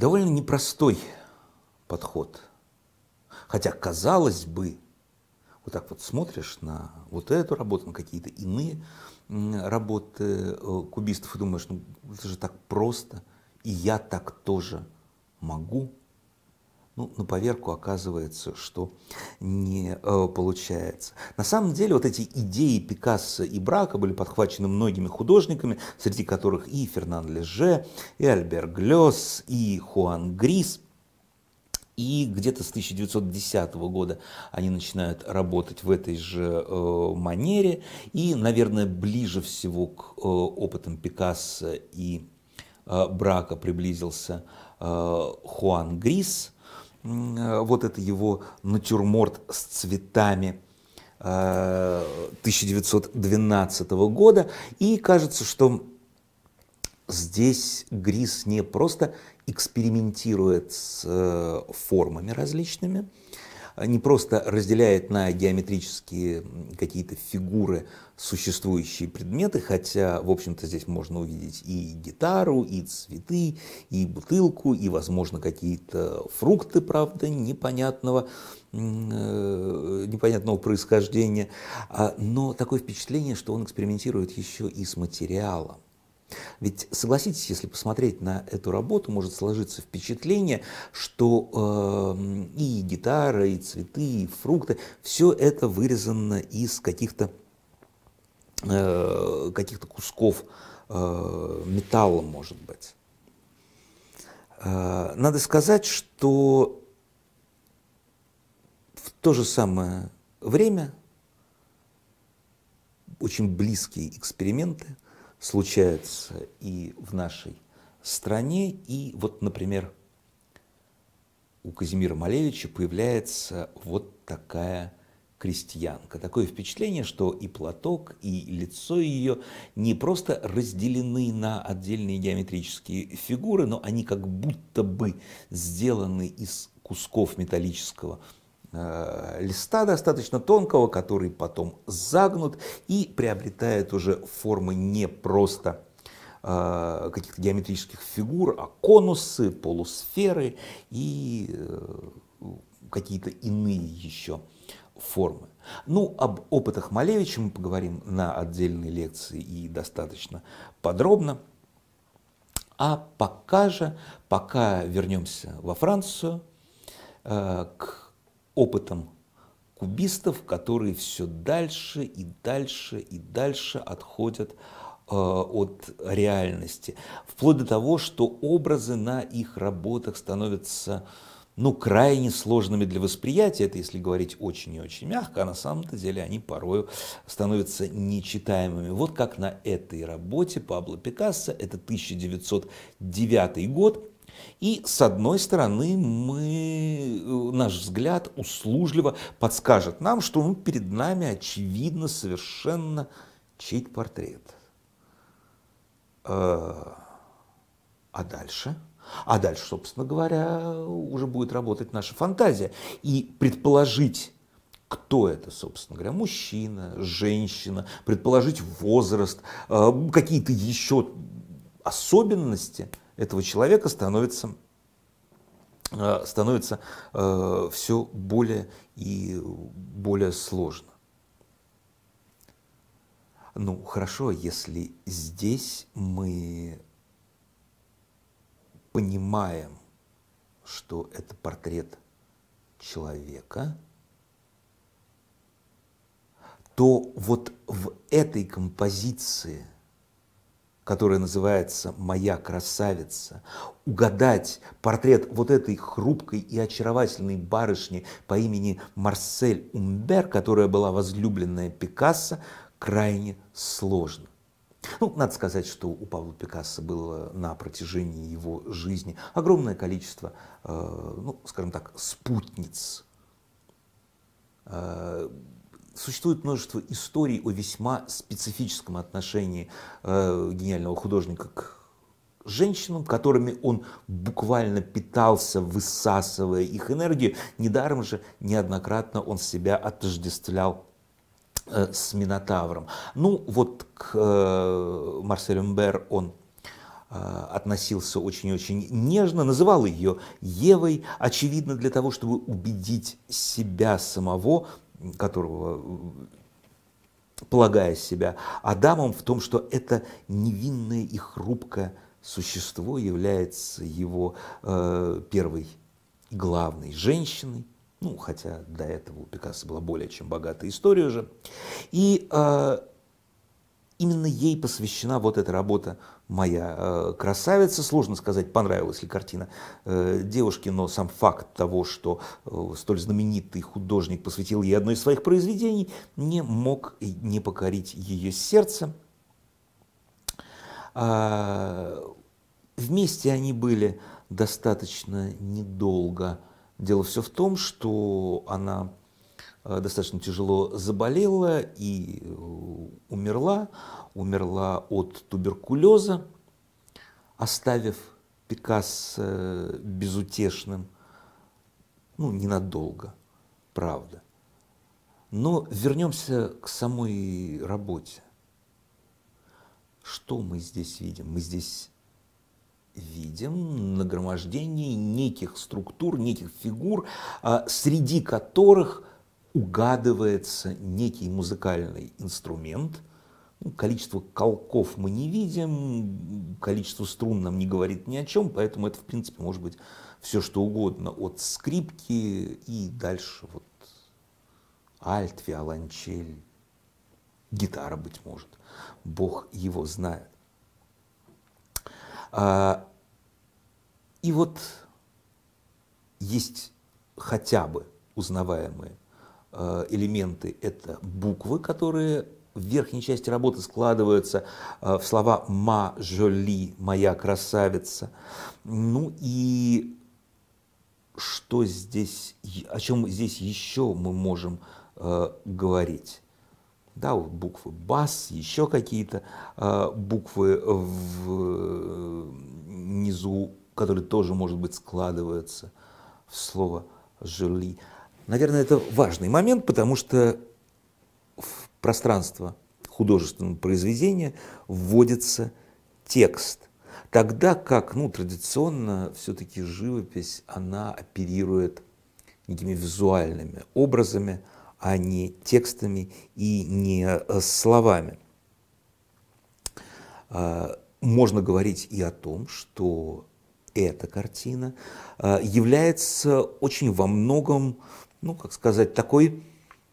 Довольно непростой подход. Хотя, казалось бы, вот так вот смотришь на вот эту работу, на какие-то иные работы э, кубистов и думаешь, ну это же так просто, и я так тоже могу ну, на поверку оказывается, что не э, получается. На самом деле вот эти идеи Пикассо и Брака были подхвачены многими художниками, среди которых и Фернан Леже, и Альбер Глёс, и Хуан Грис. И где-то с 1910 года они начинают работать в этой же э, манере. И, наверное, ближе всего к э, опытам Пикассо и э, Брака приблизился э, Хуан Грис – Э, вот это его натюрморт с цветами 1912 э, года. И кажется, что здесь Грис не просто экспериментирует с э, формами различными, а не просто разделяет на геометрические какие-то фигуры существующие предметы, хотя, в общем-то, здесь можно увидеть и гитару, и цветы, и бутылку, и, возможно, какие-то фрукты, правда, непонятного, э, непонятного происхождения. А, но такое впечатление, что он экспериментирует еще и с материалом. Ведь согласитесь, если посмотреть на эту работу, может сложиться впечатление, что э, и гитара, и цветы, и фрукты, все это вырезано из каких-то э, каких-то кусков э, металла, может быть. Э, надо сказать, что в то же самое время очень близкие эксперименты – случается и в нашей стране. И вот, например, у Казимира Малевича появляется вот такая крестьянка. Такое впечатление, что и платок, и лицо ее не просто разделены на отдельные геометрические фигуры, но они как будто бы сделаны из кусков металлического Э, листа достаточно тонкого, который потом загнут и приобретает уже формы не просто э, каких-то геометрических фигур, а конусы, полусферы и э, какие-то иные еще формы. Ну, об опытах Малевича мы поговорим на отдельной лекции и достаточно подробно. А пока же, пока вернемся во Францию, к опытом кубистов, которые все дальше и дальше и дальше отходят э, от реальности, вплоть до того, что образы на их работах становятся ну, крайне сложными для восприятия, это если говорить очень и очень мягко, а на самом-то деле они порою становятся нечитаемыми. Вот как на этой работе Пабло Пикассо, это 1909 год, и с одной стороны, мы, э, наш взгляд услужливо подскажет нам, что ну, перед нами очевидно совершенно чей портрет. Э, а дальше? А дальше, собственно говоря, уже будет работать наша фантазия. И предположить, кто это, собственно говоря, мужчина, женщина, предположить возраст, э, какие-то еще особенности – этого человека становится э, становится э, все более и более сложно. Ну, хорошо, если здесь мы понимаем, что это портрет человека, то вот в этой композиции которая называется «Моя красавица», угадать портрет вот этой хрупкой и очаровательной барышни по имени Марсель Умбер, которая была возлюбленная Пикассо, крайне сложно. Ну, надо сказать, что у Павла Пикассо было на протяжении его жизни огромное количество, э, ну, скажем так, спутниц. Э, существует множество историй о весьма специфическом отношении э, гениального художника к женщинам, которыми он буквально питался, высасывая их энергию. Недаром же неоднократно он себя отождествлял э, с Минотавром. Ну вот к э, Марселю Мбер он э, относился очень-очень нежно, называл ее Евой, очевидно, для того, чтобы убедить себя самого которого полагая себя Адамом в том, что это невинное и хрупкое существо является его э, первой и главной женщиной, ну, хотя до этого у Пикассо была более чем богатая история уже. И э, именно ей посвящена вот эта работа моя э, красавица. Сложно сказать, понравилась ли картина э, девушке, но сам факт того, что э, столь знаменитый художник посвятил ей одно из своих произведений, не мог не покорить ее сердце. А, вместе они были достаточно недолго. Дело все в том, что она Э, достаточно тяжело заболела и э, умерла. Умерла от туберкулеза, оставив Пикассо э, безутешным. Ну, ненадолго, правда. Но вернемся к самой работе. Что мы здесь видим? Мы здесь видим нагромождение неких структур, неких фигур, а, среди которых угадывается некий музыкальный инструмент. Ну, количество колков мы не видим, количество струн нам не говорит ни о чем, поэтому это, в принципе, может быть все что угодно, от скрипки и дальше вот альт, виолончель, гитара, быть может, бог его знает. А, и вот есть хотя бы узнаваемые Э, элементы – это буквы, которые в верхней части работы складываются э, в слова «ма жоли», «моя красавица». Ну и что здесь, о чем здесь еще мы можем э, говорить? Да, вот буквы бас, еще какие-то э, буквы внизу, э, которые тоже, может быть, складываются в слово «жили». Наверное, это важный момент, потому что в пространство художественного произведения вводится текст. Тогда как, ну, традиционно все-таки живопись, она оперирует некими визуальными образами, а не текстами и не э, словами. А, можно говорить и о том, что эта картина а, является очень во многом ну, как сказать, такой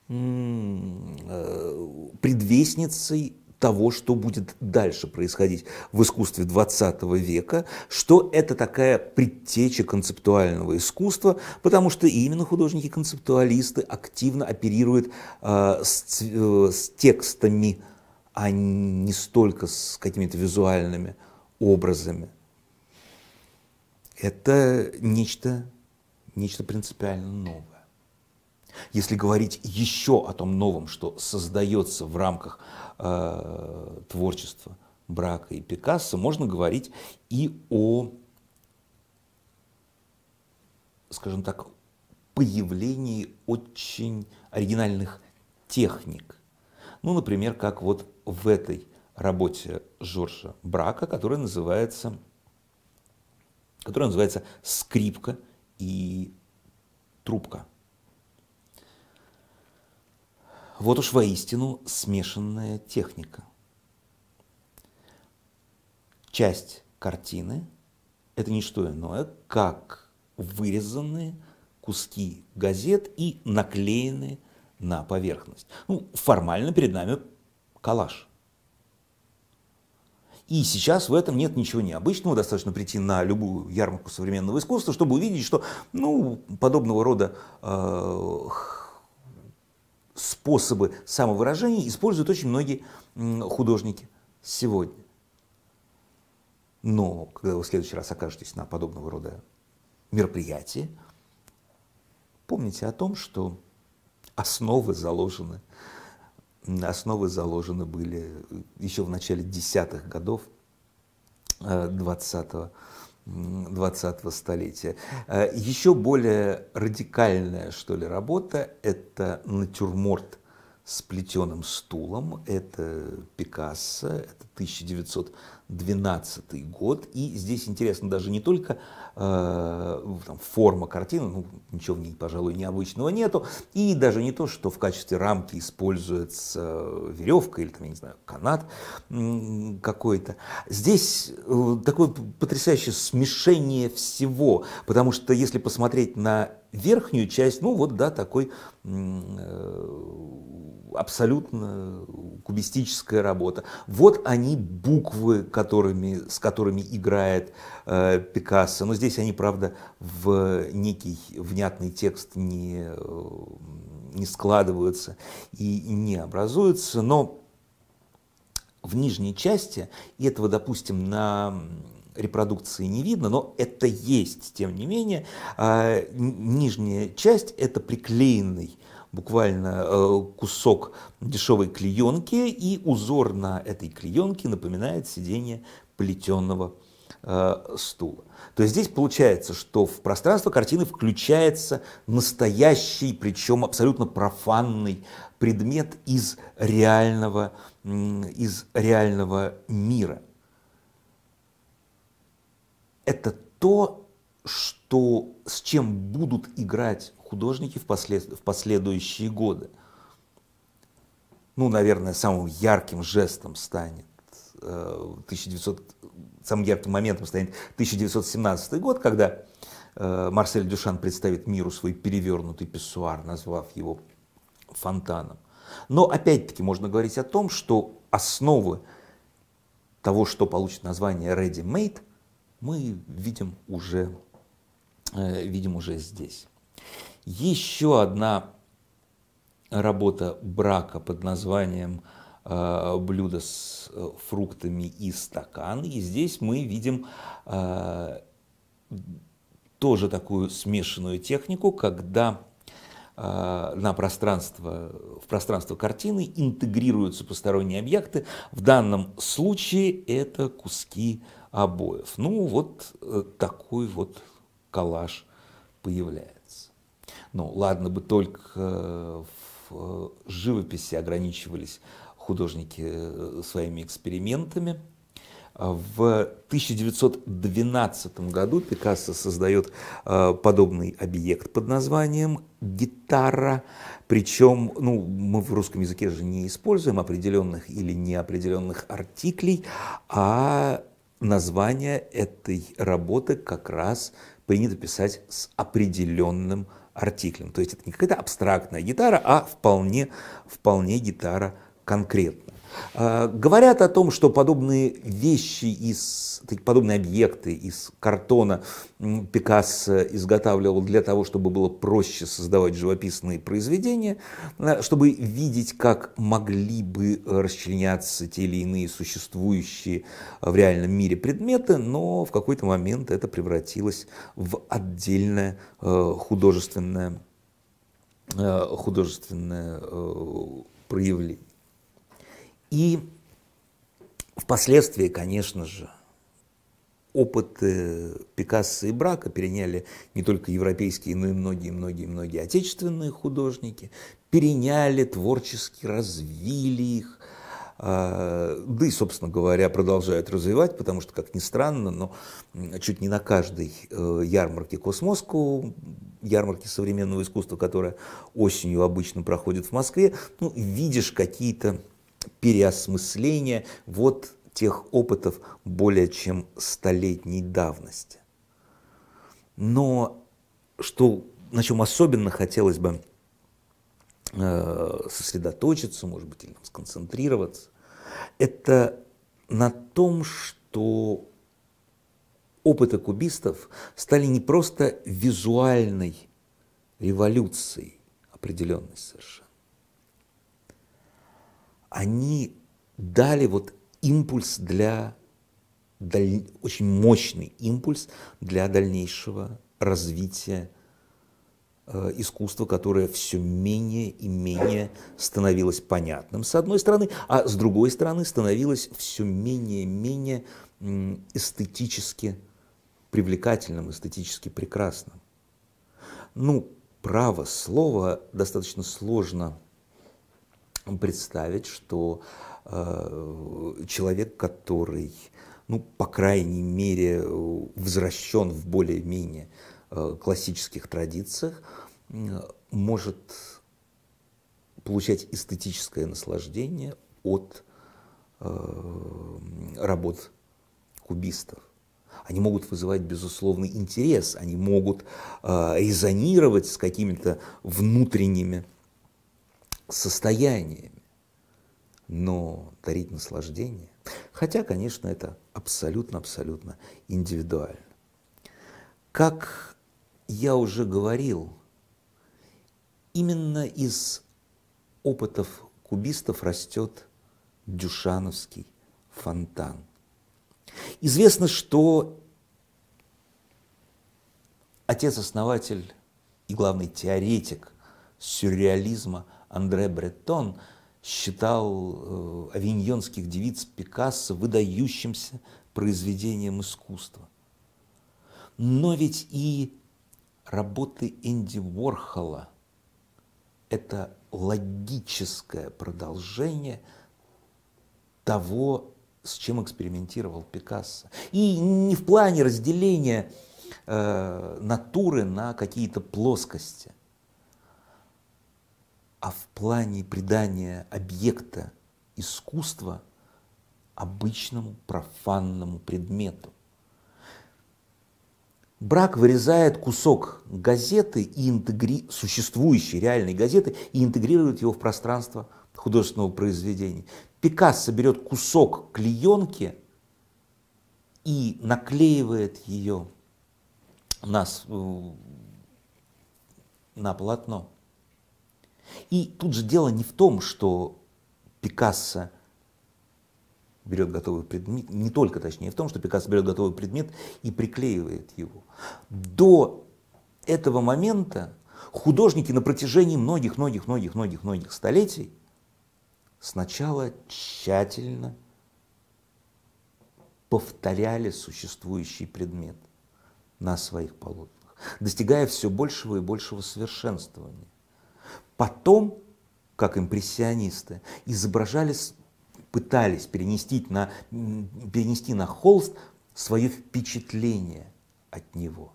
э, предвестницей того, что будет дальше происходить в искусстве 20 века, что это такая предтеча концептуального искусства, потому что именно художники-концептуалисты активно оперируют э, с, э, с текстами, а не столько с какими-то визуальными образами. Это нечто, нечто принципиально новое. Если говорить еще о том новом, что создается в рамках э, творчества Брака и Пикассо, можно говорить и о, скажем так, появлении очень оригинальных техник. Ну, например, как вот в этой работе Жоржа Брака, которая называется, которая называется «Скрипка и трубка». Вот уж воистину смешанная техника. Часть картины – это не что иное, как вырезанные куски газет и наклеенные на поверхность. Ну, формально перед нами коллаж. И сейчас в этом нет ничего необычного, достаточно прийти на любую ярмарку современного искусства, чтобы увидеть, что ну, подобного рода э, способы самовыражения используют очень многие художники сегодня. Но когда вы в следующий раз окажетесь на подобного рода мероприятии, помните о том, что основы заложены, основы заложены были еще в начале десятых годов 20 э, 20-го столетия. Э, Еще более радикальная, что ли, работа – это натюрморт с плетеным стулом. Это Пикассо, это 1912 год. И здесь интересно даже не только э, там, форма картины, ну, ничего в ней, пожалуй, необычного нету, и даже не то, что в качестве рамки используется веревка или, там, я не знаю, канат какой-то. Здесь э, такое потрясающее смешение всего, потому что если посмотреть на верхнюю часть, ну вот да, такой э, абсолютно кубистическая работа. Вот они буквы, которыми, с которыми играет э, Пикассо. Но здесь они, правда, в некий внятный текст не, э, не складываются и не образуются. Но в нижней части, и этого, допустим, на репродукции не видно, но это есть, тем не менее. А, нижняя часть – это приклеенный буквально э, кусок дешевой клеенки, и узор на этой клеенке напоминает сиденье плетеного э, стула. То есть здесь получается, что в пространство картины включается настоящий, причем абсолютно профанный предмет из реального, из реального мира это то, что, с чем будут играть художники в, послед, в последующие годы. Ну, наверное, самым ярким жестом станет 1900, э, самым ярким моментом станет 1917 год, когда э, Марсель Дюшан представит миру свой перевернутый писсуар, назвав его фонтаном. Но опять-таки можно говорить о том, что основы того, что получит название ready-made, мы видим уже, э, видим уже здесь. Еще одна работа брака под названием э, «Блюдо с э, фруктами и стакан». И здесь мы видим тоже такую смешанную технику, когда на пространство, в пространство картины интегрируются посторонние объекты. В данном случае это куски э, обоев. Ну, вот э, такой вот коллаж появляется. Ну, ладно бы только э, в э, живописи ограничивались художники своими экспериментами. В 1912 году Пикассо создает подобный объект под названием «Гитара». Причем ну, мы в русском языке же не используем определенных или неопределенных артиклей, а название этой работы как раз принято писать с определенным артиклем. То есть это не какая-то абстрактная гитара, а вполне, вполне гитара конкретная. Э, говорят о том, что подобные вещи из, подобные объекты из картона Пикассо изготавливал для того, чтобы было проще создавать живописные произведения, э, чтобы видеть, как могли бы расчленяться те или иные существующие в реальном мире предметы, но в какой-то момент это превратилось в отдельное э, художественное, художественное проявление. И впоследствии, конечно же, опыт Пикассо и Брака переняли не только европейские, но и многие-многие-многие отечественные художники, переняли творчески, развили их, а, да и, собственно говоря, продолжают развивать, потому что, как ни странно, но чуть не на каждой э, ярмарке Космоску, ярмарке современного искусства, которая осенью обычно проходит в Москве, ну, видишь какие-то переосмысления вот тех опытов более чем столетней давности. Но что, на чем особенно хотелось бы э, сосредоточиться, может быть, или сконцентрироваться, это на том, что опыты кубистов стали не просто визуальной революцией, определенной совершенно, они дали вот импульс для, даль... очень мощный импульс для дальнейшего развития э, искусства, которое все менее и менее становилось понятным, с одной стороны, а с другой стороны становилось все менее и менее эстетически привлекательным, эстетически прекрасным. Ну, право слова достаточно сложно представить, что э, человек, который, ну, по крайней мере, возвращен в более-менее э, классических традициях, э, может получать эстетическое наслаждение от э, работ кубистов. Они могут вызывать безусловный интерес, они могут э, резонировать с какими-то внутренними состояниями, но дарить наслаждение. Хотя, конечно, это абсолютно-абсолютно индивидуально. Как я уже говорил, именно из опытов кубистов растет Дюшановский фонтан. Известно, что отец-основатель и главный теоретик сюрреализма – Андре Бреттон считал э, авиньонских девиц Пикассо выдающимся произведением искусства. Но ведь и работы Энди Ворхола это логическое продолжение того, с чем экспериментировал Пикассо. И не в плане разделения э, натуры на какие-то плоскости, а в плане придания объекта искусства обычному профанному предмету. Брак вырезает кусок газеты и интегри... существующей реальной газеты и интегрирует его в пространство художественного произведения. Пикассо берет кусок клеенки и наклеивает ее на, на полотно. И тут же дело не в том, что Пикассо берет готовый предмет, не только точнее в том, что Пикассо берет готовый предмет и приклеивает его. До этого момента художники на протяжении многих-многих-многих-многих-многих столетий сначала тщательно повторяли существующий предмет на своих полотнах, достигая все большего и большего совершенствования. Потом, как импрессионисты, изображали, пытались перенести на, перенести на холст свое впечатление от него.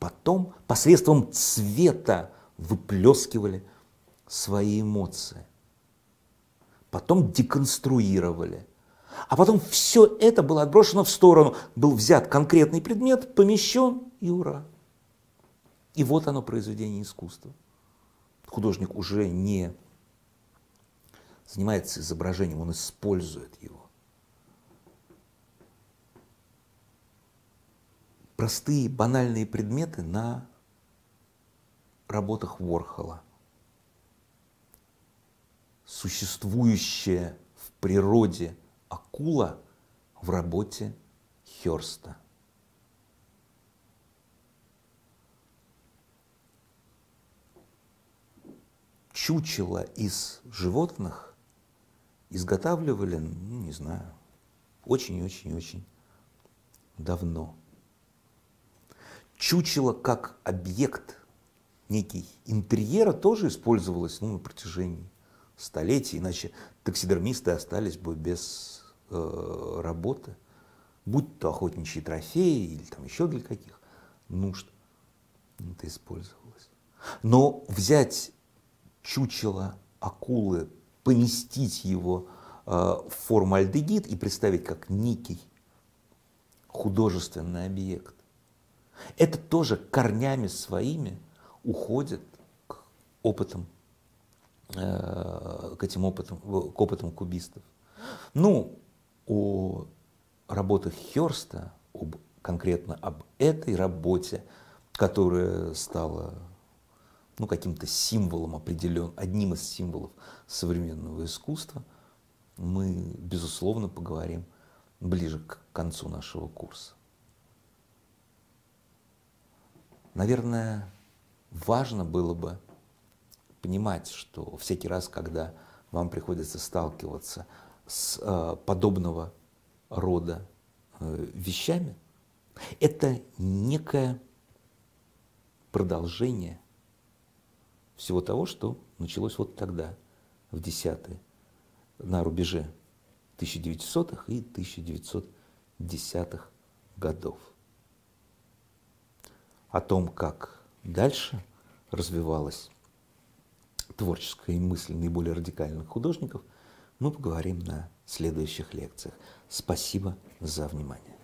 Потом посредством цвета выплескивали свои эмоции. Потом деконструировали. А потом все это было отброшено в сторону. Был взят конкретный предмет, помещен и ура. И вот оно произведение искусства. Художник уже не занимается изображением, он использует его. Простые банальные предметы на работах Ворхола. Существующая в природе акула в работе Херста – чучело из животных изготавливали, ну, не знаю, очень-очень-очень давно. Чучело как объект некий интерьера тоже использовалось ну, на протяжении столетий, иначе таксидермисты остались бы без э, работы, будь то охотничьи трофеи или там еще для каких нужд ну, это использовалось. Но взять чучело акулы, поместить его э, в форму альдегид и представить как некий художественный объект. Это тоже корнями своими уходит к опытам, э, к этим опытам, к опытам кубистов. Ну, о работах Херста, об, конкретно об этой работе, которая стала ну, каким-то символом определен, одним из символов современного искусства, мы, безусловно, поговорим ближе к концу нашего курса. Наверное, важно было бы понимать, что всякий раз, когда вам приходится сталкиваться с э, подобного рода э, вещами, это некое продолжение – всего того, что началось вот тогда, в десятые, на рубеже 1900-х и 1910-х годов. О том, как дальше развивалась творческая и мысль наиболее радикальных художников, мы поговорим на следующих лекциях. Спасибо за внимание.